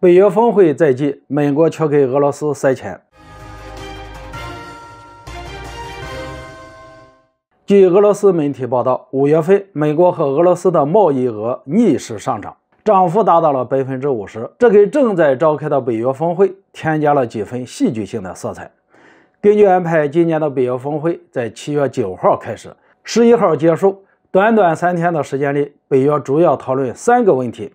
北约峰会在即，美国却给俄罗斯塞钱。据俄罗斯媒体报道，五月份美国和俄罗斯的贸易额逆势上涨，涨幅达到了百分之五十，这给正在召开的北约峰会添加了几分戏剧性的色彩。根据安排，今年的北约峰会在七月九号开始，十一号结束，短短三天的时间里，北约主要讨论三个问题：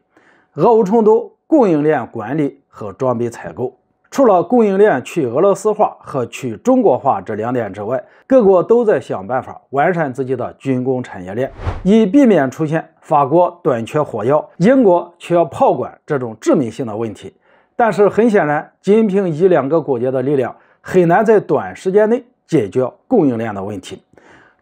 俄乌冲突。供应链管理和装备采购，除了供应链去俄罗斯化和去中国化这两点之外，各国都在想办法完善自己的军工产业链，以避免出现法国短缺火药、英国缺炮管这种致命性的问题。但是，很显然，仅凭一两个国家的力量，很难在短时间内解决供应链的问题。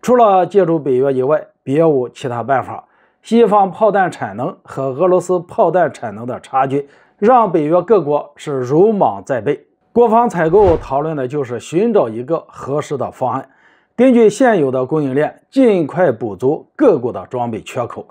除了借助北约以外，别无其他办法。西方炮弹产能和俄罗斯炮弹产能的差距，让北约各国是如芒在背。国防采购讨论的就是寻找一个合适的方案，根据现有的供应链，尽快补足各国的装备缺口，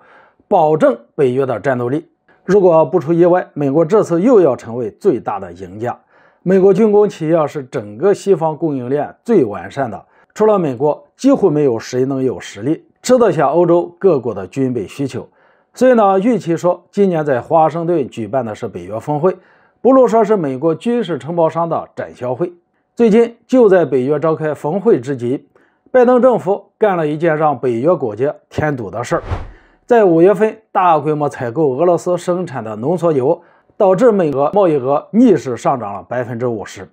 保证北约的战斗力。如果不出意外，美国这次又要成为最大的赢家。美国军工企业是整个西方供应链最完善的，除了美国，几乎没有谁能有实力。吃得下欧洲各国的军备需求，所以呢，与其说今年在华盛顿举办的是北约峰会，不如说是美国军事承包商的展销会。最近就在北约召开峰会之际，拜登政府干了一件让北约国家添堵的事儿：在五月份大规模采购俄罗斯生产的浓缩铀，导致美俄贸易额逆势上涨了百分之五十。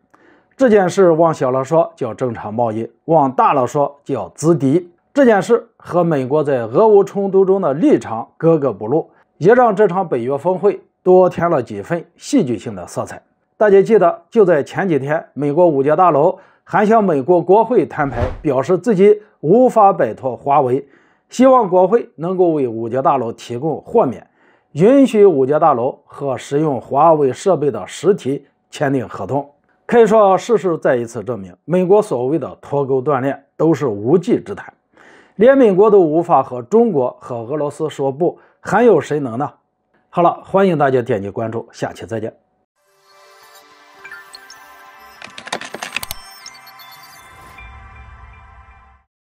这件事往小了说叫正常贸易，往大了说叫资敌。这件事和美国在俄乌冲突中的立场格格不入，也让这场北约峰会多添了几分戏剧性的色彩。大家记得，就在前几天，美国五角大楼还向美国国会摊牌，表示自己无法摆脱华为，希望国会能够为五角大楼提供豁免，允许五角大楼和使用华为设备的实体签订合同。可以说，事实再一次证明，美国所谓的脱钩断链都是无稽之谈。连美国都无法和中国和俄罗斯说不，还有谁能呢？好了，欢迎大家点击关注，下期再见。